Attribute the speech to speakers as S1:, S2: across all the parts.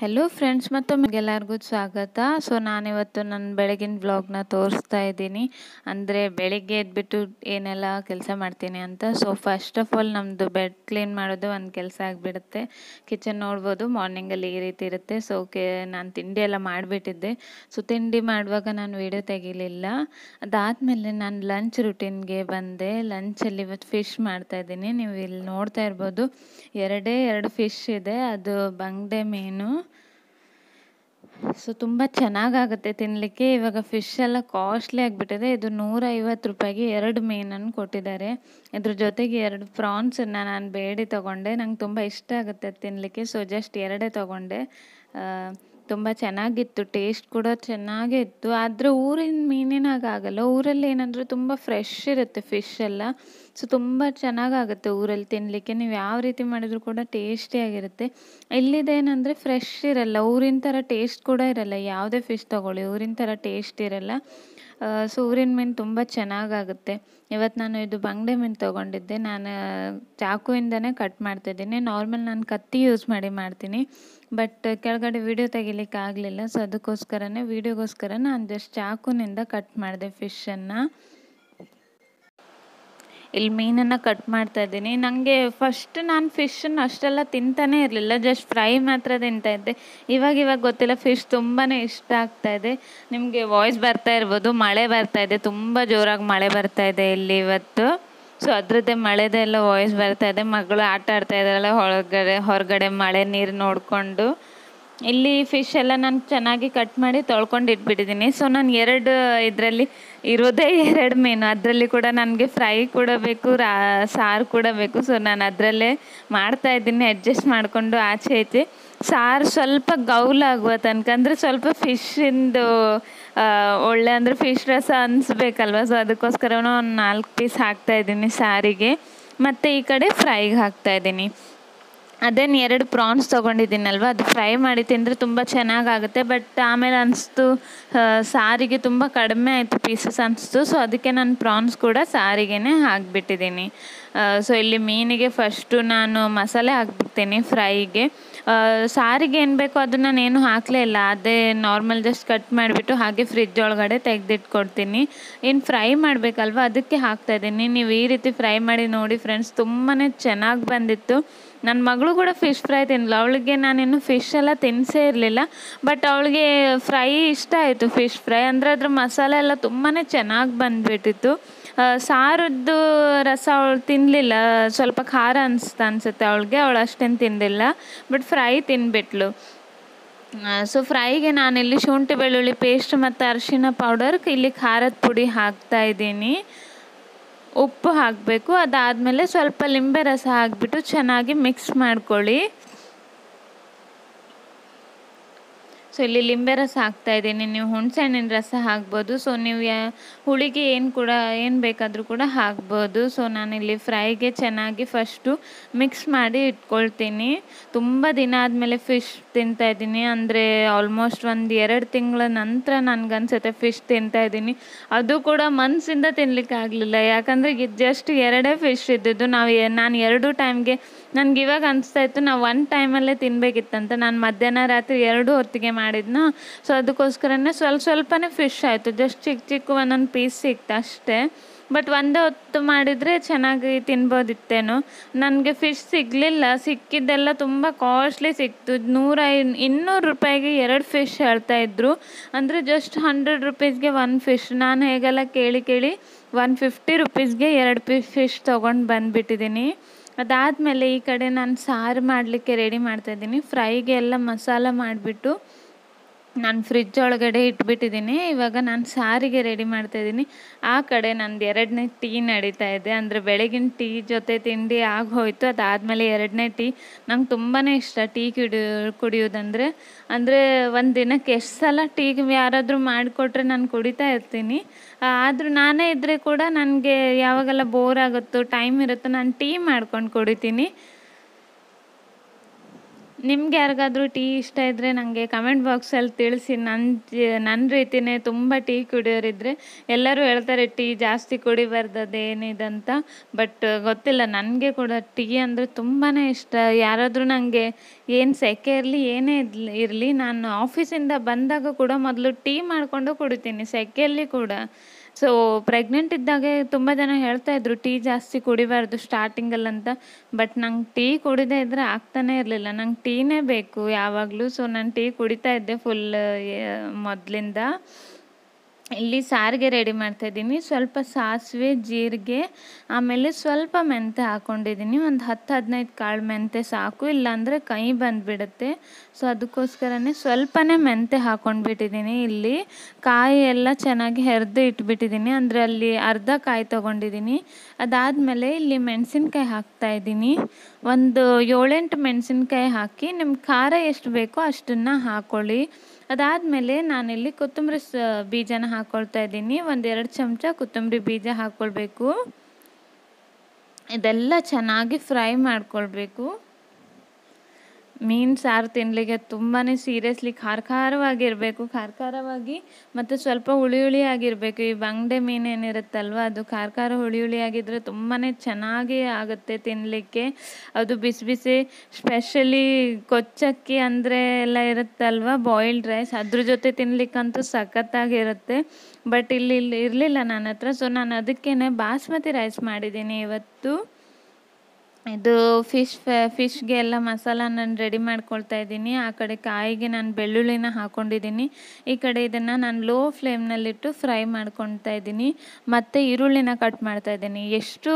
S1: hello friends ಎಲ್ಲರಿಗೂ ಸ್ವಾಗತ so ನಾನಿವತ್ತು ನನ್ನ ಬೆಳಗಿನ ಬ್ಲಾಗ್ನ ತೋರಿಸ್ತಾ ಇದ್ದೀನಿ ಅಂದರೆ ಬೆಳಿಗ್ಗೆ ಎದ್ಬಿಟ್ಟು ಏನೆಲ್ಲ ಕೆಲಸ ಮಾಡ್ತೀನಿ ಅಂತ ಸೊ ಫಸ್ಟ್ ಆಫ್ ಆಲ್ ನಮ್ಮದು ಬೆಡ್ ಕ್ಲೀನ್ ಮಾಡೋದು ಒಂದು ಕೆಲಸ ಆಗಿಬಿಡುತ್ತೆ ಕಿಚನ್ ನೋಡ್ಬೋದು ಮಾರ್ನಿಂಗಲ್ಲಿ ಈ ರೀತಿ ಇರುತ್ತೆ ಸೊ ಓಕೆ ನಾನು ತಿಂಡಿ ಎಲ್ಲ ಮಾಡಿಬಿಟ್ಟಿದ್ದೆ ಸೊ ತಿಂಡಿ ಮಾಡುವಾಗ ನಾನು ವೀಡಿಯೋ ತೆಗಿಲಿಲ್ಲ ಅದಾದಮೇಲೆ ನಾನು ಲಂಚ್ ರುಟೀನ್ಗೆ ಬಂದೆ ಲಂಚಲ್ಲಿ ಇವತ್ತು ಫಿಶ್ ಮಾಡ್ತಾ ಇದ್ದೀನಿ ನೀವು ಇಲ್ಲಿ ನೋಡ್ತಾ ಇರ್ಬೋದು ಎರಡೇ ಎರಡು ಫಿಶ್ ಇದೆ ಅದು ಬಂಗ್ಡೆ ಮೀನು ಸೊ ತುಂಬ ಚೆನ್ನಾಗಾಗುತ್ತೆ ತಿನ್ನಲಿಕ್ಕೆ ಇವಾಗ ಫಿಶ್ ಎಲ್ಲ ಕಾಸ್ಟ್ಲಿ ಆಗಿಬಿಟ್ಟಿದೆ ಇದು ಐವತ್ತು ರೂಪಾಯಿಗೆ ಎರಡು ಮೀನನ್ನು ಕೊಟ್ಟಿದ್ದಾರೆ ಇದ್ರ ಜೊತೆಗೆ ಎರಡು ಪ್ರಾನ್ಸನ್ನು ನಾನು ಬೇಡಿ ತೊಗೊಂಡೆ ನಂಗೆ ತುಂಬ ಇಷ್ಟ ಆಗುತ್ತೆ ತಿನ್ನಲಿಕ್ಕೆ ಸೊ ಜಸ್ಟ್ ಎರಡೇ ತೊಗೊಂಡೆ ತುಂಬ ಚೆನ್ನಾಗಿತ್ತು ಟೇಸ್ಟ್ ಕೂಡ ಚೆನ್ನಾಗೇ ಇತ್ತು ಆದರೆ ಊರಿನ ಮೀನಿನಾಗಾಗಲ್ಲ ಊರಲ್ಲಿ ಏನಂದರೆ ತುಂಬ ಫ್ರೆಶ್ ಇರುತ್ತೆ ಫಿಶ್ ಎಲ್ಲ ಸೊ ತುಂಬ ಚೆನ್ನಾಗಾಗುತ್ತೆ ಊರಲ್ಲಿ ತಿನ್ನಲಿಕ್ಕೆ ನೀವು ಯಾವ ರೀತಿ ಮಾಡಿದರೂ ಕೂಡ ಟೇಸ್ಟಿಯಾಗಿರುತ್ತೆ ಇಲ್ಲಿದೇನಂದರೆ ಫ್ರೆಶ್ ಇರಲ್ಲ ಊರಿನ ಥರ ಟೇಸ್ಟ್ ಕೂಡ ಇರಲ್ಲ ಯಾವುದೇ ಫಿಶ್ ತೊಗೊಳ್ಳಿ ಊರಿನ ಥರ ಟೇಸ್ಟ್ ಇರಲ್ಲ ಸೊ ಊರಿನ ಮೀನು ತುಂಬ ಚೆನ್ನಾಗಾಗುತ್ತೆ ಇವತ್ತು ನಾನು ಇದು ಬಂಗಡೆ ಮೀನು ತೊಗೊಂಡಿದ್ದೆ ನಾನು ಚಾಕುವಿಂದನೇ ಕಟ್ ಮಾಡ್ತಿದ್ದೀನಿ ನಾರ್ಮಲ್ ನಾನು ಕತ್ತಿ ಯೂಸ್ ಮಾಡಿ ಮಾಡ್ತೀನಿ ಬಟ್ ಕೆಳಗಡೆ ವೀಡಿಯೋ ತೆಗಿಲಿಕ್ಕೆ ಆಗಲಿಲ್ಲ ಸೊ ಅದಕ್ಕೋಸ್ಕರನೇ ವೀಡಿಯೋಗೋಸ್ಕರ ನಾನು ಜಸ್ಟ್ ಚಾಕುನಿಂದ ಕಟ್ ಮಾಡಿದೆ ಫಿಶನ್ನು ಇಲ್ಲಿ ಮೀನನ್ನು ಕಟ್ ಮಾಡ್ತಾ ಇದ್ದೀನಿ ನನಗೆ ಫಸ್ಟ್ ನಾನು ಫಿಶನ್ನು ಅಷ್ಟೆಲ್ಲ ತಿಂತಾನೆ ಇರಲಿಲ್ಲ ಜಸ್ಟ್ ಫ್ರೈ ಮಾತ್ರ ಇದ್ದೆ ಇವಾಗ ಇವಾಗ ಗೊತ್ತಿಲ್ಲ ಫಿಶ್ ತುಂಬಾ ಇಷ್ಟ ಆಗ್ತಾ ಇದೆ ನಿಮಗೆ ವಾಯ್ಸ್ ಬರ್ತಾ ಇರ್ಬೋದು ಮಳೆ ಬರ್ತಾ ಇದೆ ತುಂಬ ಜೋರಾಗಿ ಮಳೆ ಬರ್ತಾ ಇದೆ ಇಲ್ಲಿ ಇವತ್ತು ಸೊ ಅದ್ರದ್ದೇ ಮಳೆದೆಲ್ಲ ವಾಯ್ಸ್ ಬರ್ತಾ ಇದೆ ಮಗಳು ಆಟ ಆಡ್ತಾ ಇದ್ದಾರಲ್ಲ ಹೊರಗಡೆ ಹೊರಗಡೆ ಮಳೆ ನೀರು ನೋಡಿಕೊಂಡು ಇಲ್ಲಿ ಫಿಶ್ ಎಲ್ಲ ನಾನು ಚೆನ್ನಾಗಿ ಕಟ್ ಮಾಡಿ ತೊಳ್ಕೊಂಡು ಇಟ್ಬಿಟ್ಟಿದ್ದೀನಿ ಸೊ ನಾನು ಎರಡು ಇದರಲ್ಲಿ ಇರೋದೇ ಎರಡು ಮೀನು ಅದರಲ್ಲಿ ಕೂಡ ನನಗೆ ಫ್ರೈ ಕೂಡ ಬೇಕು ರಾ ಸಾರು ಕೂಡ ಬೇಕು ಸೊ ನಾನು ಅದರಲ್ಲೇ ಇದ್ದೀನಿ ಅಡ್ಜಸ್ಟ್ ಮಾಡಿಕೊಂಡು ಆಚೆ ಐತಿ ಸಾರು ಸ್ವಲ್ಪ ಗೌಲಾಗುವ ತನಕ ಅಂದರೆ ಸ್ವಲ್ಪ ಫಿಶಿಂದು ಒಳ್ಳೆ ಅಂದರೆ ಫಿಶ್ ರಸ ಅನಿಸ್ಬೇಕಲ್ವ ಸೊ ಅದಕ್ಕೋಸ್ಕರನೂ ಒಂದು ನಾಲ್ಕು ಪೀಸ್ ಹಾಕ್ತಾ ಇದ್ದೀನಿ ಸಾರಿಗೆ ಮತ್ತು ಈ ಕಡೆ ಫ್ರೈಗೆ ಹಾಕ್ತಾ ಇದ್ದೀನಿ ಅದೇನು ಎರಡು ಪ್ರಾನ್ಸ್ ತೊಗೊಂಡಿದ್ದೀನಲ್ವ ಅದು ಫ್ರೈ ಮಾಡಿ ತಿಂದರೆ ತುಂಬ ಚೆನ್ನಾಗಾಗುತ್ತೆ ಬಟ್ ಆಮೇಲೆ ಅನಿಸ್ತು ಸಾರಿಗೆ ತುಂಬ ಕಡಿಮೆ ಆಯಿತು ಪೀಸಸ್ ಅನಿಸ್ತು ಸೊ ಅದಕ್ಕೆ ನಾನು ಪ್ರಾನ್ಸ್ ಕೂಡ ಸಾರಿಗೆನೇ ಹಾಕಿಬಿಟ್ಟಿದ್ದೀನಿ ಸೊ ಇಲ್ಲಿ ಮೀನಿಗೆ ಫಸ್ಟು ನಾನು ಮಸಾಲೆ ಹಾಕ್ಬಿಡ್ತೀನಿ ಫ್ರೈಗೆ ಸಾರಿಗೆ ಏನು ಬೇಕೋ ಅದನ್ನು ನಾನೇನು ಹಾಕಲೇ ಇಲ್ಲ ಅದೇ ನಾರ್ಮಲ್ ಜಸ್ಟ್ ಕಟ್ ಮಾಡಿಬಿಟ್ಟು ಹಾಗೆ ಫ್ರಿಜ್ ಒಳಗಡೆ ತೆಗೆದಿಟ್ಕೊಡ್ತೀನಿ ಏನು ಫ್ರೈ ಮಾಡಬೇಕಲ್ವ ಅದಕ್ಕೆ ಇದ್ದೀನಿ ನೀವು ಈ ರೀತಿ ಫ್ರೈ ಮಾಡಿ ನೋಡಿ ಫ್ರೆಂಡ್ಸ್ ತುಂಬಾ ಚೆನ್ನಾಗಿ ಬಂದಿತ್ತು ನನ್ನ ಮಗಳು ಕೂಡ ಫಿಶ್ ಫ್ರೈ ತಿನ್ನಲು ಅವಳಿಗೆ ನಾನೇನು ಫಿಶ್ ಎಲ್ಲ ತಿನ್ನಿಸೇ ಇರಲಿಲ್ಲ ಬಟ್ ಅವಳಿಗೆ ಫ್ರೈ ಇಷ್ಟ ಆಯಿತು ಫಿಶ್ ಫ್ರೈ ಅಂದರೆ ಅದ್ರ ಮಸಾಲೆ ಎಲ್ಲ ತುಂಬಾ ಚೆನ್ನಾಗಿ ಬಂದುಬಿಟ್ಟಿತ್ತು ಸಾರದ್ದು ರಸ ಅವಳು ತಿನ್ನಲಿಲ್ಲ ಸ್ವಲ್ಪ ಖಾರ ಅನಿಸ್ತ ಅನಿಸುತ್ತೆ ಅವಳಿಗೆ ಅವಳು ಅಷ್ಟೇನು ತಿಂದಿಲ್ಲ ಬಟ್ ಫ್ರೈ ತಿನ್ಬಿಟ್ಲು ಸೊ ಫ್ರೈಗೆ ನಾನಿಲ್ಲಿ ಶುಂಠಿ ಬೆಳ್ಳುಳ್ಳಿ ಪೇಸ್ಟ್ ಮತ್ತು ಅರಿಶಿನ ಪೌಡರ್ ಇಲ್ಲಿ ಖಾರದ ಪುಡಿ ಹಾಕ್ತಾ ಇದ್ದೀನಿ ಉಪ್ಪು ಹಾಕಬೇಕು ಅದಾದಮೇಲೆ ಸ್ವಲ್ಪ ಲಿಂಬೆ ರಸ ಹಾಕ್ಬಿಟ್ಟು ಚೆನ್ನಾಗಿ ಮಿಕ್ಸ್ ಮಾಡ್ಕೊಳ್ಳಿ ಸೊ ಇಲ್ಲಿ ಲಿಂಬೆ ರಸ ಹಾಕ್ತಾ ಇದ್ದೀನಿ ನೀವು ಹುಣಸೆ ಹಣ್ಣಿನ ರಸ ಹಾಕ್ಬೋದು ಸೊ ನೀವು ಯಾ ಹುಳಿಗೆ ಏನು ಕೂಡ ಏನು ಬೇಕಾದರೂ ಕೂಡ ಹಾಕ್ಬೋದು ಸೊ ನಾನಿಲ್ಲಿ ಫ್ರೈಗೆ ಚೆನ್ನಾಗಿ ಫಸ್ಟು ಮಿಕ್ಸ್ ಮಾಡಿ ಇಟ್ಕೊಳ್ತೀನಿ ತುಂಬ ದಿನ ಆದಮೇಲೆ ಫಿಶ್ ತಿಂತಾ ಇದ್ದೀನಿ ಅಂದರೆ ಆಲ್ಮೋಸ್ಟ್ ಒಂದು ಎರಡು ತಿಂಗಳ ನಂತರ ನನಗನ್ಸುತ್ತೆ ಫಿಶ್ ತಿಂತಾ ಇದ್ದೀನಿ ಅದು ಕೂಡ ಮನಸ್ಸಿಂದ ತಿನ್ನಲಿಕ್ಕೆ ಆಗಲಿಲ್ಲ ಯಾಕಂದರೆ ಜಸ್ಟ್ ಎರಡೇ ಫಿಶ್ ಇದ್ದಿದ್ದು ನಾವು ನಾನು ಎರಡು ಟೈಮ್ಗೆ ನನಗೆ ಇವಾಗ ಅನಿಸ್ತಾ ಇತ್ತು ನಾವು ಒನ್ ಟೈಮಲ್ಲೇ ತಿನ್ಬೇಕಿತ್ತಂತ ನಾನು ಮಧ್ಯಾಹ್ನ ರಾತ್ರಿ ಎರಡು ಹೊತ್ತಿಗೆ ಮಾಡಿದ್ನ ಸೊ ಅದಕ್ಕೋಸ್ಕರನೇ ಸ್ವಲ್ಪ ಸ್ವಲ್ಪನೇ ಫಿಶ್ ಆಯಿತು ಜಸ್ಟ್ ಚಿಕ್ಕ ಚಿಕ್ಕ ಒಂದೊಂದು ಪೀಸ್ ಸಿಕ್ತು ಅಷ್ಟೇ ಬಟ್ ಒಂದೇ ಹೊತ್ತು ಮಾಡಿದರೆ ಚೆನ್ನಾಗಿ ತಿನ್ಬೋದಿತ್ತೇನು ನನಗೆ ಫಿಶ್ ಸಿಗಲಿಲ್ಲ ಸಿಕ್ಕಿದ್ದೆಲ್ಲ ತುಂಬ ಕಾಸ್ಟ್ಲಿ ಸಿಕ್ತು ನೂರ ಇನ್ನೂರು ರೂಪಾಯಿಗೆ ಎರಡು ಫಿಶ್ ಹೇಳ್ತಾ ಇದ್ರು ಅಂದರೆ ಜಸ್ಟ್ ಹಂಡ್ರೆಡ್ ರುಪೀಸ್ಗೆ ಒನ್ ಫಿಶ್ ನಾನು ಹೇಗೆಲ್ಲ ಕೇಳಿ ಕೇಳಿ ಒನ್ ಫಿಫ್ಟಿ ರುಪೀಸ್ಗೆ ಎರಡು ಪೀ ಫಿಶ್ ತೊಗೊಂಡು ಬಂದುಬಿಟ್ಟಿದ್ದೀನಿ ಅದಾದಮೇಲೆ ಈ ಕಡೆ ನಾನು ಸಾರು ಮಾಡಲಿಕ್ಕೆ ರೆಡಿ ಮಾಡ್ತಾಯಿದ್ದೀನಿ ಫ್ರೈಗೆ ಎಲ್ಲ ಮಸಾಲ ಮಾಡಿಬಿಟ್ಟು ನಾನು ಫ್ರಿಜ್ ಒಳಗಡೆ ಇಟ್ಬಿಟ್ಟಿದ್ದೀನಿ ಇವಾಗ ನಾನು ಸಾರಿಗೆ ರೆಡಿ ಮಾಡ್ತಾ ಇದ್ದೀನಿ ಆ ಕಡೆ ನಂದು ಎರಡನೇ ಟೀ ನಡೀತಾ ಇದೆ ಅಂದರೆ ಬೆಳಗಿನ ಟೀ ಜೊತೆ ತಿಂಡಿ ಆಗೋಯ್ತು ಅದಾದಮೇಲೆ ಎರಡನೇ ಟೀ ನಂಗೆ ತುಂಬಾ ಇಷ್ಟ ಟೀ ಕುಡಿ ಕುಡಿಯೋದಂದರೆ ಅಂದರೆ ಒಂದು ದಿನಕ್ಕೆ ಎಷ್ಟು ಸಲ ಟೀ ಯಾರಾದರೂ ಮಾಡಿಕೊಟ್ರೆ ನಾನು ಕುಡಿತಾ ಇರ್ತೀನಿ ಆದರೂ ನಾನೇ ಇದ್ದರೆ ಕೂಡ ನನಗೆ ಯಾವಾಗೆಲ್ಲ ಬೋರ್ ಆಗುತ್ತೋ ಟೈಮ್ ಇರುತ್ತೋ ನಾನು ಟೀ ಮಾಡ್ಕೊಂಡು ಕುಡಿತೀನಿ ನಿಮ್ಗೆ ಯಾರಿಗಾದ್ರೂ ಟೀ ಇಷ್ಟ ಇದ್ದರೆ ನನಗೆ ಕಮೆಂಟ್ ಬಾಕ್ಸಲ್ಲಿ ತಿಳಿಸಿ ನನ್ನ ನನ್ನ ರೀತಿಯೇ ತುಂಬ ಟೀ ಕುಡಿಯೋರಿದ್ರೆ ಎಲ್ಲರೂ ಹೇಳ್ತಾರೆ ಟೀ ಜಾಸ್ತಿ ಕುಡಿಬಾರ್ದದು ಅದೇನಿದಂತ ಬಟ್ ಗೊತ್ತಿಲ್ಲ ನನಗೆ ಕೂಡ ಟೀ ಅಂದರೆ ತುಂಬಾ ಇಷ್ಟ ಯಾರಾದರೂ ನನಗೆ ಏನು ಸೆಕೆ ಇರಲಿ ಏನೇ ಇರಲಿ ನಾನು ಆಫೀಸಿಂದ ಬಂದಾಗ ಕೂಡ ಮೊದಲು ಟೀ ಮಾಡಿಕೊಂಡು ಕುಡಿತೀನಿ ಸೆಕೆಯಲ್ಲಿ ಕೂಡ ಸೊ ಪ್ರೆಗ್ನೆಂಟ್ ಇದ್ದಾಗೆ ತುಂಬ ಜನ ಹೇಳ್ತಾ ಇದ್ರು ಟೀ ಜಾಸ್ತಿ ಕುಡಿಬಾರ್ದು ಅಂತ ಬಟ್ ನಂಗೆ ಟೀ ಕುಡಿದೇ ಇದ್ರೆ ಆಗ್ತಾನೆ ಇರಲಿಲ್ಲ ನಂಗೆ ಟೀನೇ ಬೇಕು ಯಾವಾಗಲೂ ಸೊ ನಾನು ಟೀ ಕುಡಿತಾ ಇದ್ದೆ ಫುಲ್ ಮೊದಲಿಂದ ಇಲ್ಲಿ ಸಾರಿಗೆ ರೆಡಿ ಮಾಡ್ತಾಯಿದ್ದೀನಿ ಸ್ವಲ್ಪ ಸಾಸಿವೆ ಜೀರಿಗೆ ಆಮೇಲೆ ಸ್ವಲ್ಪ ಮೆಂತ್ಯ ಹಾಕ್ಕೊಂಡಿದ್ದೀನಿ ಒಂದು ಹತ್ತು ಹದಿನೈದು ಕಾಳು ಮೆಂತ್ಯ ಸಾಕು ಇಲ್ಲಾಂದರೆ ಕೈ ಬಂದುಬಿಡುತ್ತೆ ಸೊ ಅದಕ್ಕೋಸ್ಕರನೇ ಸ್ವಲ್ಪನೇ ಮೆಂತ್ಯ ಹಾಕ್ಕೊಂಡ್ಬಿಟ್ಟಿದ್ದೀನಿ ಇಲ್ಲಿ ಕಾಯಿ ಎಲ್ಲ ಚೆನ್ನಾಗಿ ಹೆರೆದು ಇಟ್ಬಿಟ್ಟಿದ್ದೀನಿ ಅಂದರೆ ಅಲ್ಲಿ ಅರ್ಧ ಕಾಯಿ ತೊಗೊಂಡಿದ್ದೀನಿ ಅದಾದಮೇಲೆ ಇಲ್ಲಿ ಮೆಣಸಿನ್ಕಾಯಿ ಹಾಕ್ತಾಯಿದ್ದೀನಿ ಒಂದು ಏಳೆಂಟು ಮೆಣಸಿನ್ಕಾಯಿ ಹಾಕಿ ನಿಮ್ಗೆ ಖಾರ ಎಷ್ಟು ಬೇಕೋ ಅಷ್ಟನ್ನು ಹಾಕ್ಕೊಳ್ಳಿ ಅದಾದಮೇಲೆ ನಾನಿಲ್ಲಿ ಕೊತ್ತಂಬರಿ ಸ ಬೀಜನ ಹಾಕ್ಕೊಳ್ತಾ ಇದ್ದೀನಿ ಒಂದೆರಡು ಚಮಚ ಕೊತ್ತಂಬರಿ ಬೀಜ ಹಾಕ್ಕೊಳ್ಬೇಕು ಇದೆಲ್ಲ ಚೆನ್ನಾಗಿ ಫ್ರೈ ಮಾಡ್ಕೊಳ್ಬೇಕು ಮೀನು ಸಾರು ತಿನ್ನಲಿಕ್ಕೆ ತುಂಬಾ ಸೀರಿಯಸ್ಲಿ ಖಾರ ಖಾರವಾಗಿರಬೇಕು ಖಾರ ಖಾರವಾಗಿ ಮತ್ತು ಸ್ವಲ್ಪ ಹುಳಿ ಹುಳಿ ಆಗಿರಬೇಕು ಈ ಬಂಗ್ಡೆ ಮೀನು ಏನಿರುತ್ತಲ್ವ ಅದು ಖಾರ ಖಾರ ಹುಳಿ ಆಗಿದ್ರೆ ತುಂಬಾ ಚೆನ್ನಾಗಿ ಆಗುತ್ತೆ ತಿನ್ನಲಿಕ್ಕೆ ಅದು ಬಿಸಿ ಬಿಸಿ ಸ್ಪೆಷಲಿ ಕೊಚ್ಚಕ್ಕಿ ಅಂದರೆ ಎಲ್ಲ ಇರುತ್ತಲ್ವ ಬಾಯ್ಲ್ಡ್ ರೈಸ್ ಅದ್ರ ಜೊತೆ ತಿನ್ನಲಿಕ್ಕಂತೂ ಸಖತ್ತಾಗಿರುತ್ತೆ ಬಟ್ ಇಲ್ಲಿ ಇಲ್ಲಿ ಇರಲಿಲ್ಲ ನನ್ನ ಹತ್ರ ಸೊ ನಾನು ಅದಕ್ಕೇ ಬಾಸ್ಮತಿ ರೈಸ್ ಮಾಡಿದ್ದೀನಿ ಇವತ್ತು ಇದು ಫಿಶ್ ಫ ಫಿಶ್ಗೆ ಎಲ್ಲ ಮಸಾಲ ನಾನು ರೆಡಿ ಮಾಡ್ಕೊಳ್ತಾ ಇದ್ದೀನಿ ಆ ಕಡೆ ಕಾಯಿಗೆ ನಾನು ಬೆಳ್ಳುಳ್ಳಿನ ಹಾಕ್ಕೊಂಡಿದ್ದೀನಿ ಈ ಕಡೆ ಇದನ್ನು ನಾನು ಲೋ ಫ್ಲೇಮ್ನಲ್ಲಿಟ್ಟು ಫ್ರೈ ಮಾಡ್ಕೊಳ್ತಾ ಇದ್ದೀನಿ ಮತ್ತು ಈರುಳ್ಳಿನ ಕಟ್ ಮಾಡ್ತಾ ಇದ್ದೀನಿ ಎಷ್ಟು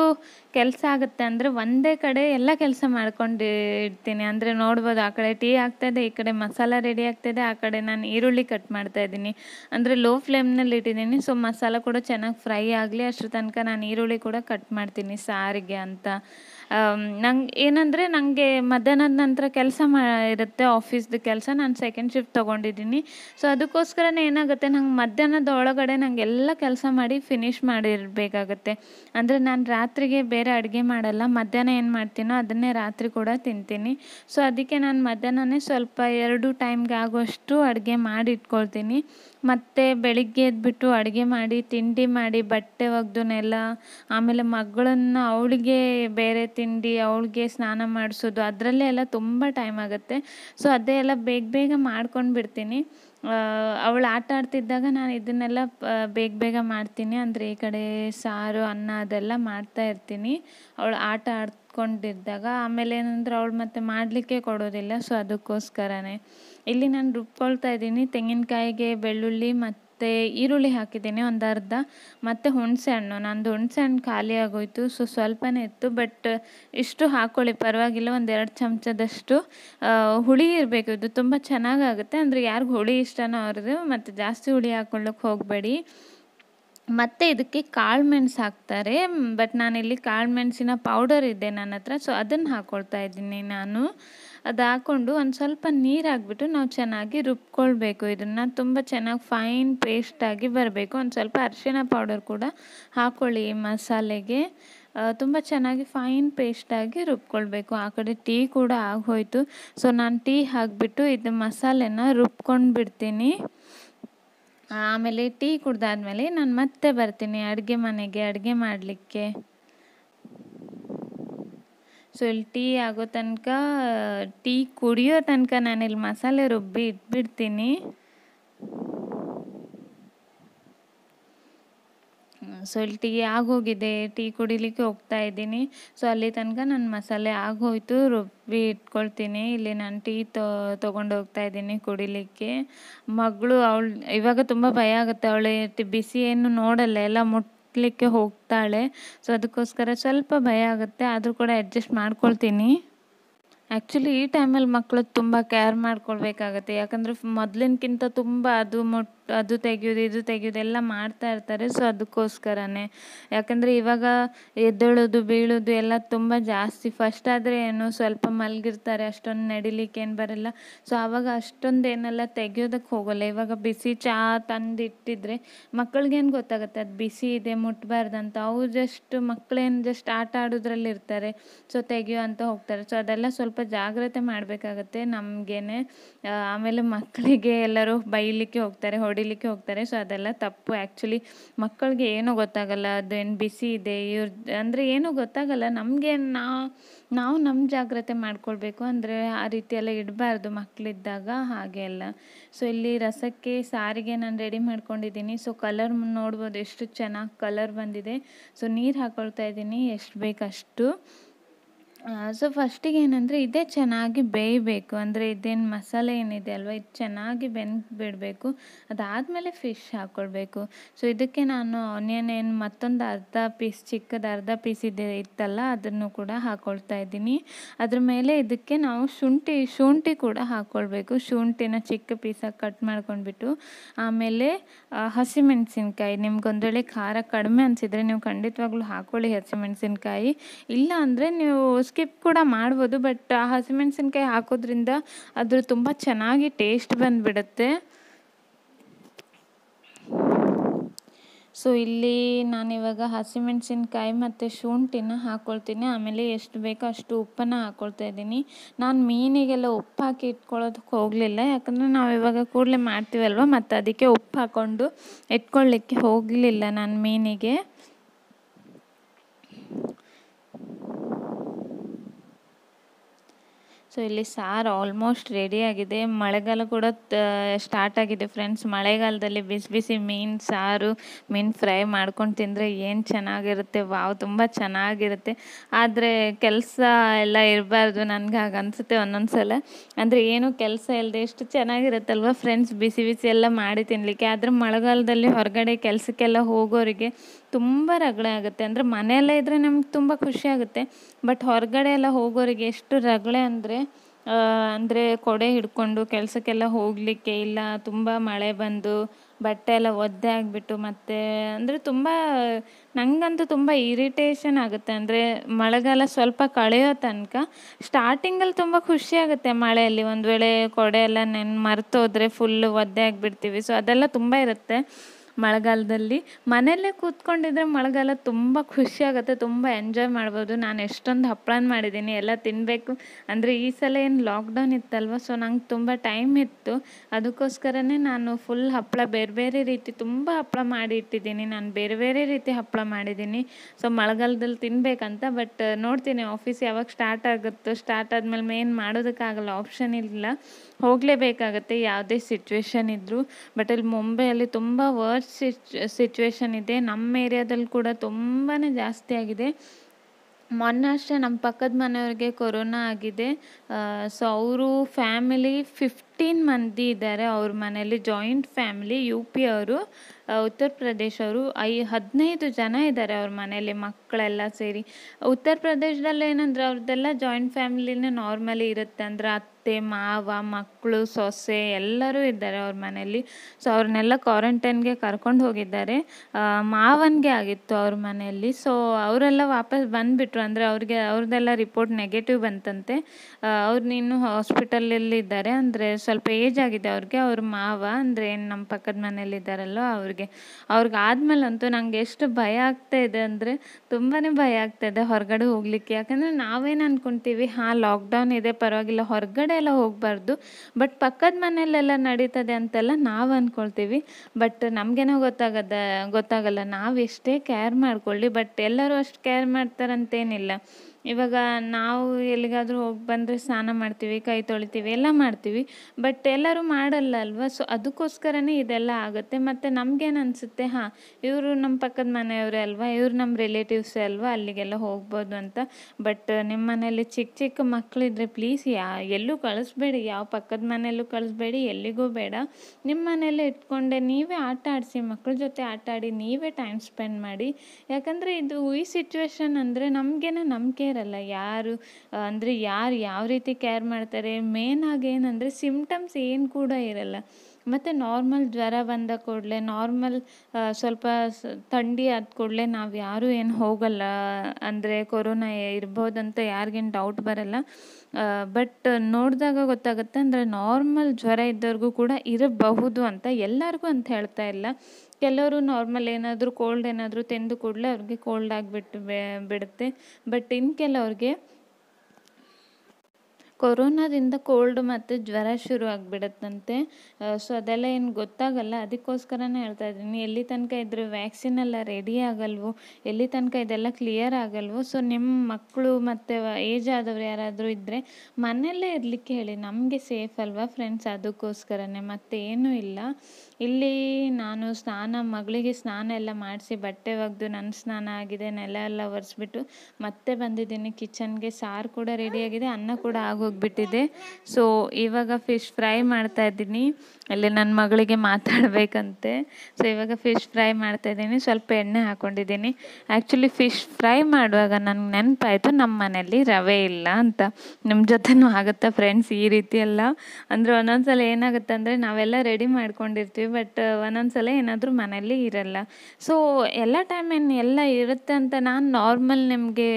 S1: ಕೆಲಸ ಆಗುತ್ತೆ ಅಂದರೆ ಒಂದೇ ಕಡೆ ಎಲ್ಲ ಕೆಲಸ ಮಾಡ್ಕೊಂಡು ಇಡ್ತೀನಿ ಅಂದರೆ ನೋಡ್ಬೋದು ಆ ಕಡೆ ಟೀ ಆಗ್ತಾಯಿದೆ ಈ ಕಡೆ ಮಸಾಲ ರೆಡಿ ಆಗ್ತಾಯಿದೆ ಆ ಕಡೆ ನಾನು ಈರುಳ್ಳಿ ಕಟ್ ಮಾಡ್ತಾ ಇದ್ದೀನಿ ಅಂದರೆ ಲೋ ಫ್ಲೇಮ್ನಲ್ಲಿ ಇಟ್ಟಿದ್ದೀನಿ ಸೊ ಮಸಾಲ ಕೂಡ ಚೆನ್ನಾಗಿ ಫ್ರೈ ಆಗಲಿ ಅಷ್ಟರ ತನಕ ನಾನು ಈರುಳ್ಳಿ ಕೂಡ ಕಟ್ ಮಾಡ್ತೀನಿ ಸಾರಿಗೆ ಅಂತ ನಂಗೆ ಏನಂದರೆ ನನಗೆ ಮಧ್ಯಾಹ್ನದ ನಂತರ ಕೆಲಸ ಮಾ ಇರುತ್ತೆ ಆಫೀಸ್ದು ಕೆಲಸ ನಾನು ಸೆಕೆಂಡ್ ಶಿಫ್ಟ್ ತೊಗೊಂಡಿದ್ದೀನಿ ಸೊ ಅದಕ್ಕೋಸ್ಕರನೇ ಏನಾಗುತ್ತೆ ನಂಗೆ ಮಧ್ಯಾಹ್ನದ ಒಳಗಡೆ ನಂಗೆ ಎಲ್ಲ ಕೆಲಸ ಮಾಡಿ ಫಿನಿಶ್ ಮಾಡಿರಬೇಕಾಗತ್ತೆ ಅಂದರೆ ನಾನು ರಾತ್ರಿಗೆ ಬೇರೆ ಅಡುಗೆ ಮಾಡಲ್ಲ ಮಧ್ಯಾಹ್ನ ಏನು ಮಾಡ್ತೀನೋ ಅದನ್ನೇ ರಾತ್ರಿ ಕೂಡ ತಿಂತೀನಿ ಸೊ ಅದಕ್ಕೆ ನಾನು ಮಧ್ಯಾಹ್ನನೇ ಸ್ವಲ್ಪ ಎರಡು ಟೈಮ್ಗೆ ಆಗುವಷ್ಟು ಅಡುಗೆ ಮಾಡಿ ಇಟ್ಕೊಳ್ತೀನಿ ಮತ್ತು ಬೆಳಿಗ್ಗೆ ಎದ್ದುಬಿಟ್ಟು ಅಡುಗೆ ಮಾಡಿ ತಿಂಡಿ ಮಾಡಿ ಬಟ್ಟೆ ಒಗೆದು ಆಮೇಲೆ ಮಗಳನ್ನು ಅವಳಿಗೆ ಬೇರೆ ತಿಂಡಿ ಅವಳಿಗೆ ಸ್ನಾನ ಮಾಡಿಸೋದು ಅದರಲ್ಲೇ ಎಲ್ಲ ತುಂಬ ಟೈಮ್ ಆಗುತ್ತೆ ಸೊ ಅದೇ ಎಲ್ಲ ಬೇಗ ಬೇಗ ಮಾಡ್ಕೊಂಡು ಬಿಡ್ತೀನಿ ಅವಳು ಆಟ ಆಡ್ತಿದ್ದಾಗ ನಾನು ಇದನ್ನೆಲ್ಲ ಬೇಗ ಬೇಗ ಮಾಡ್ತೀನಿ ಅಂದರೆ ಈ ಕಡೆ ಸಾರು ಅನ್ನ ಅದೆಲ್ಲ ಮಾಡ್ತಾ ಇರ್ತೀನಿ ಅವಳು ಆಟ ಆಡ್ಕೊಂಡಿದ್ದಾಗ ಆಮೇಲೆ ಏನಂದ್ರೆ ಅವಳು ಮತ್ತೆ ಮಾಡಲಿಕ್ಕೆ ಕೊಡೋದಿಲ್ಲ ಸೊ ಅದಕ್ಕೋಸ್ಕರನೇ ಇಲ್ಲಿ ನಾನು ರುಬ್ಕೊಳ್ತಾ ಇದ್ದೀನಿ ತೆಂಗಿನಕಾಯಿಗೆ ಬೆಳ್ಳುಳ್ಳಿ ಮತ್ತು ಈರುಳ್ಳಿ ಹಾಕಿದ್ದೀನಿ ಒಂದು ಅರ್ಧ ಮತ್ತು ಹುಣಸೆ ಹಣ್ಣು ನಂದು ಹುಣಸೆ ಹಣ್ಣು ಖಾಲಿ ಆಗೋಯಿತು ಸೊ ಸ್ವಲ್ಪನೇ ಇತ್ತು ಬಟ್ ಇಷ್ಟು ಹಾಕ್ಕೊಳ್ಳಿ ಪರವಾಗಿಲ್ಲ ಒಂದು ಎರಡು ಚಮಚದಷ್ಟು ಹುಳಿ ಇರಬೇಕು ಇದು ತುಂಬ ಚೆನ್ನಾಗಾಗುತ್ತೆ ಅಂದರೆ ಯಾರಿಗೂ ಹುಳಿ ಇಷ್ಟನೋ ಅವ್ರದ್ದು ಮತ್ತು ಜಾಸ್ತಿ ಹುಳಿ ಹಾಕ್ಕೊಳ್ಳೋಕೆ ಹೋಗಬೇಡಿ ಮತ್ತು ಇದಕ್ಕೆ ಕಾಳು ಮೆಣಸು ಹಾಕ್ತಾರೆ ಬಟ್ ನಾನಿಲ್ಲಿ ಕಾಳು ಮೆಣಸಿನ ಪೌಡರ್ ಇದೆ ನನ್ನ ಹತ್ರ ಸೊ ಅದನ್ನು ಹಾಕ್ಕೊಳ್ತಾ ಇದ್ದೀನಿ ನಾನು ಅದು ಹಾಕ್ಕೊಂಡು ಒಂದು ಸ್ವಲ್ಪ ನೀರು ಹಾಕ್ಬಿಟ್ಟು ನಾವು ಚೆನ್ನಾಗಿ ರುಬ್ಕೊಳ್ಬೇಕು ಇದನ್ನು ತುಂಬ ಚೆನ್ನಾಗಿ ಫೈನ್ ಪೇಸ್ಟಾಗಿ ಬರಬೇಕು ಒಂದು ಸ್ವಲ್ಪ ಅರಿಶಿಣ ಪೌಡರ್ ಕೂಡ ಹಾಕ್ಕೊಳ್ಳಿ ಮಸಾಲೆಗೆ ತುಂಬ ಚೆನ್ನಾಗಿ ಫೈನ್ ಪೇಸ್ಟಾಗಿ ರುಬ್ಕೊಳ್ಬೇಕು ಆ ಕಡೆ ಟೀ ಕೂಡ ಆಗೋಯ್ತು ಸೊ ನಾನು ಟೀ ಹಾಕಿಬಿಟ್ಟು ಇದು ಮಸಾಲೆನ ರುಬ್ಕೊಂಡು ಬಿಡ್ತೀನಿ ಆಮೇಲೆ ಟೀ ಕುಡ್ದಾದ್ಮೇಲೆ ನಾನು ಮತ್ತೆ ಬರ್ತೀನಿ ಅಡುಗೆ ಮನೆಗೆ ಅಡುಗೆ ಮಾಡಲಿಕ್ಕೆ ಸೊ ಆಗೋ ತನಕ ಟೀ ಕುಡಿಯೋ ತನಕ ಇಲ್ಲಿ ಮಸಾಲೆ ರುಬ್ಬಿ ಇಟ್ಬಿಡ್ತೀನಿ ಸೊಲ್ಪ ಟೀ ಆಗೋಗಿದೆ ಟೀ ಕುಡಿಲಿಕ್ಕೆ ಹೋಗ್ತಾ ಇದ್ದೀನಿ ಸೊ ಅಲ್ಲಿ ತನಕ ನಾನು ಮಸಾಲೆ ಆಗೋಯ್ತು ರುಬ್ಬಿ ಇಟ್ಕೊಳ್ತೀನಿ ಇಲ್ಲಿ ನಾನು ಟೀ ತೊಗೊಂಡು ಹೋಗ್ತಾ ಇದ್ದೀನಿ ಕುಡಿಲಿಕ್ಕೆ ಮಗಳು ಅವಳು ಇವಾಗ ತುಂಬ ಭಯ ಆಗುತ್ತೆ ಅವಳು ಬಿಸಿ ಏನು ನೋಡಲ್ಲ ಎಲ್ಲ ಮುಟ್ ಹಾಕ್ಲಿಕ್ಕೆ ಹೋಗ್ತಾಳೆ ಸೊ ಅದಕ್ಕೋಸ್ಕರ ಸ್ವಲ್ಪ ಭಯ ಆಗುತ್ತೆ ಆದರೂ ಕೂಡ ಅಡ್ಜಸ್ಟ್ ಮಾಡ್ಕೊಳ್ತೀನಿ ಆ್ಯಕ್ಚುಲಿ ಈ ಟೈಮಲ್ಲಿ ಮಕ್ಕಳು ತುಂಬ ಕೇರ್ ಮಾಡ್ಕೊಳ್ಬೇಕಾಗತ್ತೆ ಯಾಕಂದರೆ ಮೊದಲಿನಕ್ಕಿಂತ ತುಂಬ ಅದು ಮೊಟ್ಟೆ ಅದು ತೆಗೆಯೋದು ಇದು ತೆಗೆಯೋದು ಎಲ್ಲ ಮಾಡ್ತಾ ಇರ್ತಾರೆ ಸೊ ಅದಕ್ಕೋಸ್ಕರನೇ ಯಾಕಂದರೆ ಇವಾಗ ಎದ್ದೇಳೋದು ಬೀಳೋದು ಎಲ್ಲ ತುಂಬ ಜಾಸ್ತಿ ಫಸ್ಟ್ ಆದರೆ ಏನು ಸ್ವಲ್ಪ ಮಲಗಿರ್ತಾರೆ ಅಷ್ಟೊಂದು ನಡಿಲಿಕ್ಕೆ ಏನು ಬರಲ್ಲ ಸೊ ಆವಾಗ ಅಷ್ಟೊಂದು ಏನೆಲ್ಲ ತೆಗೆಯೋದಕ್ಕೆ ಹೋಗೋಲ್ಲ ಇವಾಗ ಬಿಸಿ ಚಹಾ ತಂದಿಟ್ಟಿದ್ರೆ ಮಕ್ಕಳಿಗೇನು ಗೊತ್ತಾಗುತ್ತೆ ಅದು ಬಿಸಿ ಇದೆ ಅಂತ ಅವ್ರು ಜಸ್ಟ್ ಮಕ್ಕಳೇನು ಜಸ್ಟ್ ಆಟ ಆಡೋದ್ರಲ್ಲಿ ಇರ್ತಾರೆ ಸೊ ತೆಗೆಯೋ ಅಂತ ಹೋಗ್ತಾರೆ ಸೊ ಅದೆಲ್ಲ ಸ್ವಲ್ಪ ಜಾಗ್ರತೆ ಮಾಡಬೇಕಾಗತ್ತೆ ನಮಗೇನೆ ಆಮೇಲೆ ಮಕ್ಕಳಿಗೆ ಎಲ್ಲರೂ ಬೈಲಿಕ್ಕೆ ಹೋಗ್ತಾರೆ ಹೊಡಿ ಹೊಡಿಲಿಕ್ಕೆ ಹೋಗ್ತಾರೆ ಸೊ ಅದೆಲ್ಲ ತಪ್ಪು ಆ್ಯಕ್ಚುಲಿ ಮಕ್ಕಳಿಗೆ ಏನೂ ಗೊತ್ತಾಗಲ್ಲ ಅದೇನು ಬಿಸಿ ಇದೆ ಇವ್ರ ಅಂದರೆ ಏನೂ ಗೊತ್ತಾಗಲ್ಲ ನಮಗೆ ನಾ ನಾವು ನಮ್ಮ ಜಾಗ್ರತೆ ಮಾಡ್ಕೊಳ್ಬೇಕು ಅಂದರೆ ಆ ರೀತಿ ಎಲ್ಲ ಇಡಬಾರ್ದು ಮಕ್ಕಳಿದ್ದಾಗ ಹಾಗೆ ಎಲ್ಲ ಸೊ ಇಲ್ಲಿ ರಸಕ್ಕೆ ಸಾರಿಗೆ ನಾನು ರೆಡಿ ಮಾಡ್ಕೊಂಡಿದ್ದೀನಿ ಸೊ ಕಲರ್ ನೋಡ್ಬೋದು ಎಷ್ಟು ಚೆನ್ನಾಗಿ ಕಲರ್ ಬಂದಿದೆ ಸೊ ನೀರು ಹಾಕೊಳ್ತಾ ಇದ್ದೀನಿ ಎಷ್ಟು ಬೇಕಷ್ಟು ಸೊ ಫಸ್ಟಿಗೆ ಏನಂದರೆ ಇದೇ ಚೆನ್ನಾಗಿ ಬೇಯಬೇಕು ಅಂದರೆ ಇದೇನು ಮಸಾಲೆ ಏನಿದೆ ಅಲ್ವಾ ಇದು ಚೆನ್ನಾಗಿ ಬೆಂದು ಬಿಡಬೇಕು ಅದಾದಮೇಲೆ ಫಿಶ್ ಹಾಕ್ಕೊಳ್ಬೇಕು ಸೊ ಇದಕ್ಕೆ ನಾನು ಆನಿಯನ್ ಏನು ಮತ್ತೊಂದು ಅರ್ಧ ಪೀಸ್ ಚಿಕ್ಕದ ಅರ್ಧ ಪೀಸ್ ಇದೆ ಇತ್ತಲ್ಲ ಅದನ್ನು ಕೂಡ ಹಾಕ್ಕೊಳ್ತಾ ಇದ್ದೀನಿ ಅದ್ರ ಮೇಲೆ ಇದಕ್ಕೆ ನಾವು ಶುಂಠಿ ಶುಂಠಿ ಕೂಡ ಹಾಕ್ಕೊಳ್ಬೇಕು ಶುಂಠಿನ ಚಿಕ್ಕ ಪೀಸಾಗಿ ಕಟ್ ಮಾಡ್ಕೊಂಡ್ಬಿಟ್ಟು ಆಮೇಲೆ ಹಸಿಮೆಣಸಿನ್ಕಾಯಿ ನಿಮ್ಗೊಂದು ವೇಳೆ ಖಾರ ಕಡಿಮೆ ಅನಿಸಿದರೆ ನೀವು ಖಂಡಿತವಾಗ್ಲೂ ಹಾಕ್ಕೊಳ್ಳಿ ಹಸಿಮೆಣಸಿನ್ಕಾಯಿ ಇಲ್ಲ ಅಂದರೆ ನೀವು ಸ್ಕಿಪ್ ಕೂಡ ಮಾಡ್ಬೋದು ಬಟ್ ಹಸಿಮೆಣಸಿನ್ಕಾಯಿ ಹಾಕೋದ್ರಿಂದ ಅದ್ರ ತುಂಬ ಚೆನ್ನಾಗಿ ಟೇಸ್ಟ್ ಬಂದ್ಬಿಡುತ್ತೆ ಸೊ ಇಲ್ಲಿ ನಾನಿವಾಗ ಹಸಿಮೆಣಸಿನ್ಕಾಯಿ ಮತ್ತು ಶುಂಠಿನ ಹಾಕ್ಕೊಳ್ತೀನಿ ಆಮೇಲೆ ಎಷ್ಟು ಬೇಕೋ ಅಷ್ಟು ಉಪ್ಪನ್ನು ಹಾಕ್ಕೊಳ್ತಾ ಇದ್ದೀನಿ ನಾನು ಮೀನಿಗೆಲ್ಲ ಉಪ್ಪು ಹಾಕಿ ಇಟ್ಕೊಳ್ಳೋದಕ್ಕೆ ಹೋಗಲಿಲ್ಲ ಯಾಕಂದರೆ ನಾವು ಇವಾಗ ಕೂಡಲೇ ಮಾಡ್ತೀವಲ್ವ ಮತ್ತು ಅದಕ್ಕೆ ಉಪ್ಪು ಹಾಕ್ಕೊಂಡು ಇಟ್ಕೊಳ್ಳಿಕ್ಕೆ ಹೋಗಲಿಲ್ಲ ನಾನು ಮೀನಿಗೆ ಸೊ ಇಲ್ಲಿ ಸಾರು ಆಲ್ಮೋಸ್ಟ್ ರೆಡಿಯಾಗಿದೆ ಮಳೆಗಾಲ ಕೂಡ ಸ್ಟಾರ್ಟ್ ಆಗಿದೆ ಫ್ರೆಂಡ್ಸ್ ಮಳೆಗಾಲದಲ್ಲಿ ಬಿಸಿ ಬಿಸಿ ಮೀನು ಸಾರು ಮೀನು ಫ್ರೈ ಮಾಡ್ಕೊಂಡು ತಿಂದರೆ ಏನು ಚೆನ್ನಾಗಿರುತ್ತೆ ವಾವ್ ತುಂಬ ಚೆನ್ನಾಗಿರುತ್ತೆ ಆದರೆ ಕೆಲಸ ಎಲ್ಲ ಇರಬಾರ್ದು ನನಗೆ ಹಾಗನ್ಸುತ್ತೆ ಒಂದೊಂದು ಸಲ ಅಂದರೆ ಏನು ಕೆಲಸ ಇಲ್ಲದೆ ಎಷ್ಟು ಚೆನ್ನಾಗಿರುತ್ತಲ್ವ ಫ್ರೆಂಡ್ಸ್ ಬಿಸಿ ಬಿಸಿ ಎಲ್ಲ ಮಾಡಿ ತಿನ್ನಲಿಕ್ಕೆ ಆದರೆ ಮಳೆಗಾಲದಲ್ಲಿ ಹೊರಗಡೆ ಕೆಲಸಕ್ಕೆಲ್ಲ ಹೋಗೋರಿಗೆ ತುಂಬ ರಗಳೆ ಆಗುತ್ತೆ ಅಂದರೆ ಮನೆಯಲ್ಲೇ ಇದ್ದರೆ ನಮ್ಗೆ ತುಂಬ ಖುಷಿ ಆಗುತ್ತೆ ಬಟ್ ಹೊರಗಡೆ ಎಲ್ಲ ಹೋಗೋರಿಗೆ ಎಷ್ಟು ರಗಳೆ ಅಂದರೆ ಅಂದರೆ ಕೊಡೆ ಹಿಡ್ಕೊಂಡು ಕೆಲಸಕ್ಕೆಲ್ಲ ಹೋಗಲಿಕ್ಕೆ ಇಲ್ಲ ತುಂಬ ಮಳೆ ಬಂದು ಬಟ್ಟೆ ಎಲ್ಲ ಒದ್ದೆ ಆಗಿಬಿಟ್ಟು ಮತ್ತು ಅಂದರೆ ತುಂಬ ನನಗಂತೂ ತುಂಬ ಇರಿಟೇಷನ್ ಆಗುತ್ತೆ ಅಂದರೆ ಮಳೆಗಾಲ ಸ್ವಲ್ಪ ಕಳೆಯೋ ತನಕ ಸ್ಟಾರ್ಟಿಂಗಲ್ಲಿ ತುಂಬ ಖುಷಿ ಆಗುತ್ತೆ ಮಳೆಯಲ್ಲಿ ಒಂದು ವೇಳೆ ಕೊಡೆ ಎಲ್ಲ ನೆನ್ ಮರೆತೋದ್ರೆ ಫುಲ್ ಒದ್ದೆ ಆಗಿಬಿಡ್ತೀವಿ ಸೊ ಅದೆಲ್ಲ ತುಂಬ ಇರುತ್ತೆ ಮಳೆಗಾಲದಲ್ಲಿ ಮನೆಯಲ್ಲೇ ಕೂತ್ಕೊಂಡಿದ್ರೆ ಮಳೆಗಾಲ ತುಂಬ ಖುಷಿಯಾಗುತ್ತೆ ತುಂಬ ಎಂಜಾಯ್ ಮಾಡ್ಬೋದು ನಾನು ಎಷ್ಟೊಂದು ಹಪ್ಪಳನ ಮಾಡಿದ್ದೀನಿ ಎಲ್ಲ ತಿನ್ನಬೇಕು ಅಂದರೆ ಈ ಸಲ ಏನು ಲಾಕ್ಡೌನ್ ಇತ್ತಲ್ವ ಸೊ ನಂಗೆ ತುಂಬ ಟೈಮ್ ಇತ್ತು ಅದಕ್ಕೋಸ್ಕರನೇ ನಾನು ಫುಲ್ ಹಪ್ಪಳ ಬೇರೆ ಬೇರೆ ರೀತಿ ತುಂಬ ಹಪ್ಪಳ ಮಾಡಿ ಇಟ್ಟಿದ್ದೀನಿ ನಾನು ಬೇರೆ ಬೇರೆ ರೀತಿ ಹಪ್ಪಳ ಮಾಡಿದ್ದೀನಿ ಸೊ ಮಳೆಗಾಲದಲ್ಲಿ ತಿನ್ನಬೇಕಂತ ಬಟ್ ನೋಡ್ತೀನಿ ಆಫೀಸ್ ಯಾವಾಗ ಸ್ಟಾರ್ಟ್ ಆಗುತ್ತೋ ಸ್ಟಾರ್ಟ್ ಆದಮೇಲೆ ಮೇನ್ ಮಾಡೋದಕ್ಕಾಗಲ್ಲ ಆಪ್ಷನ್ ಇಲ್ಲ ಹೋಗಲೇಬೇಕಾಗತ್ತೆ ಯಾವುದೇ ಸಿಚುವೇಶನ್ ಇದ್ದರೂ ಬಟ್ ಅಲ್ಲಿ ಮುಂಬೈಯಲ್ಲಿ ತುಂಬ ವರ್ಸ್ ಸಿಚ್ ಸಿಚುವೇಶನ್ ಇದೆ ನಮ್ಮ ಏರಿಯಾದಲ್ಲಿ ಕೂಡ ತುಂಬಾ ಜಾಸ್ತಿ ಆಗಿದೆ ಮೊನ್ನೆ ಅಷ್ಟೇ ನಮ್ಮ ಪಕ್ಕದ ಮನೆಯವ್ರಿಗೆ ಕೊರೋನಾ ಆಗಿದೆ ಸೊ ಅವರು ಫ್ಯಾಮಿಲಿ ಫಿಫ್ಟಿ ಫಿಫ್ಟೀನ್ ಮಂದಿ ಇದ್ದಾರೆ ಅವ್ರ ಮನೇಲಿ ಜಾಯಿಂಟ್ ಫ್ಯಾಮಿಲಿ ಯು ಪಿ ಅವರು ಉತ್ತರ ಪ್ರದೇಶ ಅವರು ಐ ಹದಿನೈದು ಜನ ಇದ್ದಾರೆ ಅವ್ರ ಮನೇಲಿ ಮಕ್ಕಳೆಲ್ಲ ಸೇರಿ ಉತ್ತರ ಪ್ರದೇಶದಲ್ಲಿ ಏನಂದ್ರೆ ಅವ್ರದ್ದೆಲ್ಲ ಜಾಯಿಂಟ್ ಫ್ಯಾಮಿಲಿನೇ ನಾರ್ಮಲಿ ಇರುತ್ತೆ ಅಂದ್ರೆ ಅತ್ತೆ ಮಾವ ಮಕ್ಕಳು ಸೊಸೆ ಎಲ್ಲರೂ ಇದ್ದಾರೆ ಅವ್ರ ಮನೆಯಲ್ಲಿ ಸೊ ಅವ್ರನ್ನೆಲ್ಲ ಕ್ವಾರಂಟೈನ್ಗೆ ಕರ್ಕೊಂಡು ಹೋಗಿದ್ದಾರೆ ಮಾವನಿಗೆ ಆಗಿತ್ತು ಅವ್ರ ಮನೆಯಲ್ಲಿ ಸೊ ಅವರೆಲ್ಲ ವಾಪಸ್ ಬಂದುಬಿಟ್ರು ಅಂದರೆ ಅವ್ರಿಗೆ ಅವ್ರದ್ದೆಲ್ಲ ರಿಪೋರ್ಟ್ ನೆಗೆಟಿವ್ ಬಂತಂತೆ ಹಾಸ್ಪಿಟಲ್ ಹಾಸ್ಪಿಟಲಲ್ಲಿ ಇದ್ದಾರೆ ಅಂದರೆ ಸ್ವಲ್ಪ ಏಜ್ ಆಗಿದೆ ಅವ್ರಿಗೆ ಅವ್ರ ಮಾವ ಅಂದರೆ ನಮ್ಮ ಪಕ್ಕದ ಮನೆಯಲ್ಲಿದ್ದಾರಲ್ಲೋ ಅವ್ರಿಗೆ ಅವ್ರಿಗೆ ಆದಮೇಲಂತೂ ನಂಗೆ ಎಷ್ಟು ಭಯ ಆಗ್ತಾ ಇದೆ ಅಂದರೆ ತುಂಬಾ ಭಯ ಆಗ್ತಾ ಇದೆ ಹೊರಗಡೆ ಹೋಗ್ಲಿಕ್ಕೆ ಯಾಕಂದರೆ ನಾವೇನು ಅಂದ್ಕೊಂತೀವಿ ಹಾಂ ಲಾಕ್ಡೌನ್ ಇದೆ ಪರವಾಗಿಲ್ಲ ಹೊರಗಡೆ ಎಲ್ಲ ಹೋಗಬಾರ್ದು ಬಟ್ ಪಕ್ಕದ ಮನೇಲೆಲ್ಲ ನಡೀತದೆ ಅಂತೆಲ್ಲ ನಾವು ಅಂದ್ಕೊಳ್ತೀವಿ ಬಟ್ ನಮಗೇನೋ ಗೊತ್ತಾಗದ ಗೊತ್ತಾಗಲ್ಲ ನಾವು ಎಷ್ಟೇ ಕೇರ್ ಮಾಡ್ಕೊಳ್ಳಿ ಬಟ್ ಎಲ್ಲರೂ ಅಷ್ಟು ಕೇರ್ ಮಾಡ್ತಾರಂತೇನಿಲ್ಲ ಇವಾಗ ನಾವು ಎಲ್ಲಿಗಾದರೂ ಹೋಗಿ ಬಂದರೆ ಸ್ನಾನ ಮಾಡ್ತೀವಿ ಕೈ ತೊಳಿತೀವಿ ಎಲ್ಲ ಮಾಡ್ತೀವಿ ಬಟ್ ಎಲ್ಲರೂ ಮಾಡಲ್ಲ ಅಲ್ವಾ ಸೊ ಅದಕ್ಕೋಸ್ಕರನೇ ಇದೆಲ್ಲ ಆಗುತ್ತೆ ಮತ್ತು ನಮ್ಗೇನು ಅನಿಸುತ್ತೆ ಹಾಂ ಇವರು ನಮ್ಮ ಪಕ್ಕದ ಮನೆಯವರೇ ಅಲ್ವಾ ಇವ್ರು ನಮ್ಮ ರಿಲೇಟಿವ್ಸ್ ಅಲ್ವಾ ಅಲ್ಲಿಗೆಲ್ಲ ಹೋಗ್ಬೋದು ಅಂತ ಬಟ್ ನಿಮ್ಮ ಮನೇಲಿ ಚಿಕ್ಕ ಚಿಕ್ಕ ಮಕ್ಕಳಿದ್ರೆ ಪ್ಲೀಸ್ ಯಾ ಎಲ್ಲೂ ಕಳಿಸ್ಬೇಡಿ ಯಾವ ಪಕ್ಕದ ಮನೆಯಲ್ಲೂ ಕಳಿಸ್ಬೇಡಿ ಎಲ್ಲಿಗೂ ಬೇಡ ನಿಮ್ಮ ಮನೆಯಲ್ಲೇ ಇಟ್ಕೊಂಡೆ ನೀವೇ ಆಟ ಆಡಿಸಿ ಮಕ್ಕಳ ಜೊತೆ ಆಟ ಆಡಿ ನೀವೇ ಟೈಮ್ ಸ್ಪೆಂಡ್ ಮಾಡಿ ಯಾಕಂದರೆ ಇದು ಈ ಸಿಚುವೇಶನ್ ಅಂದರೆ ನಮಗೇನೆ ನಂಬಿಕೆ ಇರಲ್ಲ ಯಾರು ಅಂದರೆ ಯಾರು ಯಾವ ರೀತಿ ಕೇರ್ ಮಾಡ್ತಾರೆ ಮೇನಾಗಿ ಏನಂದರೆ ಸಿಮ್ಟಮ್ಸ್ ಏನು ಕೂಡ ಇರಲ್ಲ ಮತ್ತು ನಾರ್ಮಲ್ ಜ್ವರ ಬಂದ ಕೂಡಲೇ ನಾರ್ಮಲ್ ಸ್ವಲ್ಪ ಥಂಡಿ ಆದ ಕೂಡಲೇ ನಾವು ಯಾರೂ ಏನು ಹೋಗಲ್ಲ ಅಂದರೆ ಕೊರೋನಾ ಇರ್ಬೋದಂತ ಯಾರಿಗೇನು ಡೌಟ್ ಬರಲ್ಲ ಬಟ್ ನೋಡಿದಾಗ ಗೊತ್ತಾಗುತ್ತೆ ಅಂದರೆ ನಾರ್ಮಲ್ ಜ್ವರ ಇದ್ದವ್ರಿಗೂ ಕೂಡ ಇರಬಹುದು ಅಂತ ಎಲ್ಲರಿಗೂ ಅಂತ ಹೇಳ್ತಾ ಇಲ್ಲ ಕೆಲವರು ನಾರ್ಮಲ್ ಏನಾದರೂ ಕೋಲ್ಡ್ ಏನಾದರೂ ತಿಂದು ಕೂಡಲೇ ಅವ್ರಿಗೆ ಕೋಲ್ಡ್ ಆಗಿಬಿಟ್ಟು ಬಿಡುತ್ತೆ ಬಟ್ ಇನ್ನು ಕೆಲವ್ರಿಗೆ ಕೊರೋನಾದಿಂದ ಕೋಲ್ಡ್ ಮತ್ತು ಜ್ವರ ಶುರು ಆಗಿಬಿಡತ್ತಂತೆ ಸೊ ಅದೆಲ್ಲ ಏನು ಗೊತ್ತಾಗಲ್ಲ ಅದಕ್ಕೋಸ್ಕರನೇ ಹೇಳ್ತಾ ಇದ್ದೀನಿ ಎಲ್ಲಿ ತನಕ ಇದ್ರೆ ವ್ಯಾಕ್ಸಿನ್ ಎಲ್ಲ ರೆಡಿ ಆಗಲ್ವೋ ಎಲ್ಲಿ ತನಕ ಇದೆಲ್ಲ ಕ್ಲಿಯರ್ ಆಗಲ್ವೋ ಸೊ ನಿಮ್ಮ ಮಕ್ಕಳು ಮತ್ತು ಏಜ್ ಆದವ್ರು ಯಾರಾದರೂ ಇದ್ದರೆ ಮನೆಯಲ್ಲೇ ಇರಲಿಕ್ಕೆ ಹೇಳಿ ನಮಗೆ ಸೇಫ್ ಅಲ್ವಾ ಫ್ರೆಂಡ್ಸ್ ಅದಕ್ಕೋಸ್ಕರನೇ ಮತ್ತೆ ಏನೂ ಇಲ್ಲ ಇಲ್ಲಿ ನಾನು ಸ್ನಾನ ಮಗಳಿಗೆ ಸ್ನಾನ ಎಲ್ಲ ಮಾಡಿಸಿ ಬಟ್ಟೆ ಒಗೆದು ನನ್ನ ಸ್ನಾನ ಆಗಿದೆ ನೆಲ ಎಲ್ಲ ಒರೆಸ್ಬಿಟ್ಟು ಮತ್ತೆ ಬಂದಿದ್ದೀನಿ ಕಿಚನ್ಗೆ ಸಾರು ಕೂಡ ರೆಡಿಯಾಗಿದೆ ಅನ್ನ ಕೂಡ ಆಗೋಗಿದೆ ಹೋಗಿಬಿಟ್ಟಿದೆ ಸೊ ಇವಾಗ ಫಿಶ್ ಫ್ರೈ ಇದ್ದೀನಿ ಅಲ್ಲಿ ನನ್ನ ಮಗಳಿಗೆ ಮಾತಾಡಬೇಕಂತೆ ಸೊ ಇವಾಗ ಫಿಶ್ ಫ್ರೈ ಮಾಡ್ತಾ ಇದ್ದೀನಿ ಸ್ವಲ್ಪ ಎಣ್ಣೆ ಹಾಕ್ಕೊಂಡಿದ್ದೀನಿ ಆ್ಯಕ್ಚುಲಿ ಫಿಶ್ ಫ್ರೈ ಮಾಡುವಾಗ ನನಗೆ ನೆನಪಾಯಿತು ನಮ್ಮ ಮನೆಯಲ್ಲಿ ರವೆ ಇಲ್ಲ ಅಂತ ನಿಮ್ಮ ಜೊತೆನೂ ಆಗುತ್ತಾ ಫ್ರೆಂಡ್ಸ್ ಈ ರೀತಿ ಎಲ್ಲ ಅಂದರೆ ಒಂದೊಂದ್ಸಲ ಏನಾಗುತ್ತೆ ಅಂದರೆ ನಾವೆಲ್ಲ ರೆಡಿ ಮಾಡ್ಕೊಂಡಿರ್ತೀವಿ ಬಟ್ ಒಂದೊಂದ್ಸಲ ಸಲ ಏನಾದರೂ ಮನೇಲಿ ಇರಲ್ಲ ಸೊ ಎಲ್ಲ ಟೈಮ್ ಏನು ಎಲ್ಲ ಇರುತ್ತೆ ಅಂತ ನಾನು ನಾರ್ಮಲ್ ನಿಮಗೆ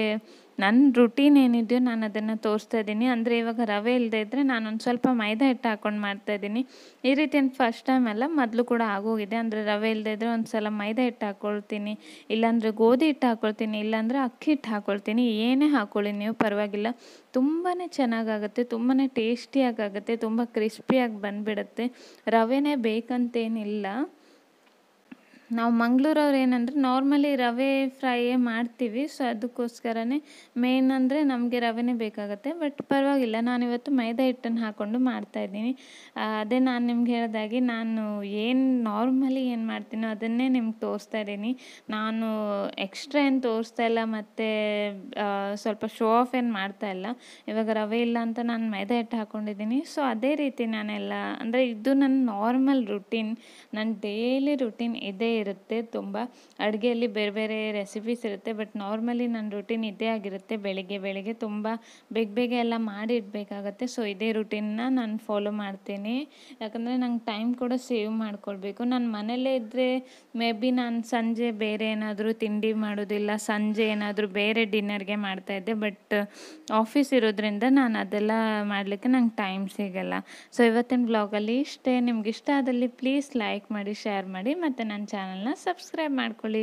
S1: ನನ್ನ ರುಟೀನ್ ಏನಿದೆಯೋ ನಾನು ಅದನ್ನು ತೋರಿಸ್ತಾ ಇದ್ದೀನಿ ಅಂದರೆ ಇವಾಗ ರವೆ ಇಲ್ಲದೆ ಇದ್ದರೆ ನಾನು ಒಂದು ಸ್ವಲ್ಪ ಮೈದಾ ಹಿಟ್ಟು ಹಾಕ್ಕೊಂಡು ಇದ್ದೀನಿ ಈ ರೀತಿ ಫಸ್ಟ್ ಟೈಮ್ ಅಲ್ಲ ಮೊದಲು ಕೂಡ ಆಗೋಗಿದೆ ಅಂದರೆ ರವೆ ಇಲ್ಲದೆ ಇದ್ದರೆ ಒಂದು ಸಲ ಮೈದಾ ಹಿಟ್ಟು ಹಾಕ್ಕೊಳ್ತೀನಿ ಇಲ್ಲಾಂದರೆ ಗೋಧಿ ಹಿಟ್ಟು ಹಾಕ್ಕೊಳ್ತೀನಿ ಇಲ್ಲಾಂದರೆ ಅಕ್ಕಿ ಹಿಟ್ಟು ಹಾಕ್ಕೊಳ್ತೀನಿ ಏನೇ ಹಾಕ್ಕೊಳ್ಳಿ ನೀವು ಪರವಾಗಿಲ್ಲ ತುಂಬಾ ಚೆನ್ನಾಗಾಗುತ್ತೆ ತುಂಬಾ ಟೇಸ್ಟಿಯಾಗಿ ಆಗುತ್ತೆ ತುಂಬ ಕ್ರಿಸ್ಪಿಯಾಗಿ ಬಂದುಬಿಡುತ್ತೆ ರವೆನೇ ಬೇಕಂತೇನಿಲ್ಲ ನಾವು ಮಂಗ್ಳೂರವ್ರು ಏನಂದರೆ ನಾರ್ಮಲಿ ರವೆ ಫ್ರೈಯೇ ಮಾಡ್ತೀವಿ ಸೊ ಅದಕ್ಕೋಸ್ಕರನೇ ಮೇನ್ ಅಂದರೆ ನಮಗೆ ರವೆನೇ ಬೇಕಾಗುತ್ತೆ ಬಟ್ ಪರವಾಗಿಲ್ಲ ನಾನಿವತ್ತು ಮೈದಾ ಹಿಟ್ಟನ್ನು ಹಾಕ್ಕೊಂಡು ಮಾಡ್ತಾಯಿದ್ದೀನಿ ಅದೇ ನಾನು ನಿಮ್ಗೆ ಹೇಳಿದಾಗೆ ನಾನು ಏನು ನಾರ್ಮಲಿ ಏನು ಮಾಡ್ತೀನೋ ಅದನ್ನೇ ನಿಮ್ಗೆ ತೋರಿಸ್ತಾ ಇದ್ದೀನಿ ನಾನು ಎಕ್ಸ್ಟ್ರಾ ಏನು ತೋರಿಸ್ತಾ ಇಲ್ಲ ಮತ್ತು ಸ್ವಲ್ಪ ಶೋ ಆಫ್ ಏನು ಮಾಡ್ತಾ ಇಲ್ಲ ಇವಾಗ ರವೆ ಇಲ್ಲ ಅಂತ ನಾನು ಮೈದಾ ಹಿಟ್ಟು ಹಾಕ್ಕೊಂಡಿದ್ದೀನಿ ಸೊ ಅದೇ ರೀತಿ ನಾನೆಲ್ಲ ಅಂದರೆ ಇದು ನನ್ನ ನಾರ್ಮಲ್ ರುಟೀನ್ ನನ್ನ ಡೈಲಿ ರುಟೀನ್ ಇದೇ ಇರುತ್ತೆ ತುಂಬ ಅಡುಗೆಯಲ್ಲಿ ಬೇರೆ ಬೇರೆ ರೆಸಿಪೀಸ್ ಇರುತ್ತೆ ಬಟ್ ನಾರ್ಮಲಿ ನನ್ನ ರೂಟೀನ್ ಇದೇ ಆಗಿರುತ್ತೆ ಬೆಳಿಗ್ಗೆ ಬೆಳಗ್ಗೆ ತುಂಬ ಬೇಗ ಬೇಗ ಎಲ್ಲ ಮಾಡಿ ಇಡಬೇಕಾಗತ್ತೆ ಸೊ ಇದೇ ರೂಟೀನ್ನ ನಾನು ಫಾಲೋ ಮಾಡ್ತೀನಿ ಯಾಕಂದರೆ ನಂಗೆ ಟೈಮ್ ಕೂಡ ಸೇವ್ ಮಾಡ್ಕೊಳ್ಬೇಕು ನಾನು ಮನೆಯಲ್ಲೇ ಇದ್ದರೆ ಮೇ ಬಿ ನಾನು ಸಂಜೆ ಬೇರೆ ಏನಾದರೂ ತಿಂಡಿ ಮಾಡೋದಿಲ್ಲ ಸಂಜೆ ಏನಾದರೂ ಬೇರೆ ಡಿನ್ನರ್ಗೆ ಇದ್ದೆ ಬಟ್ ಆಫೀಸ್ ಇರೋದ್ರಿಂದ ನಾನು ಅದೆಲ್ಲ ಮಾಡಲಿಕ್ಕೆ ನಂಗೆ ಟೈಮ್ ಸಿಗಲ್ಲ ಸೊ ಇವತ್ತಿನ ಬ್ಲಾಗಲ್ಲಿ ಇಷ್ಟೇ ನಿಮ್ಗೆ ಇಷ್ಟ ಆದಲ್ಲಿ ಪ್ಲೀಸ್ ಲೈಕ್ ಮಾಡಿ ಶೇರ್ ಮಾಡಿ ಮತ್ತು ನನ್ನ ಚಾನಲ್ ಚಾನಲ್ನ ಸಬ್ಸ್ಕ್ರೈಬ್ ಮಾಡ್ಕೊಳ್ಳಿ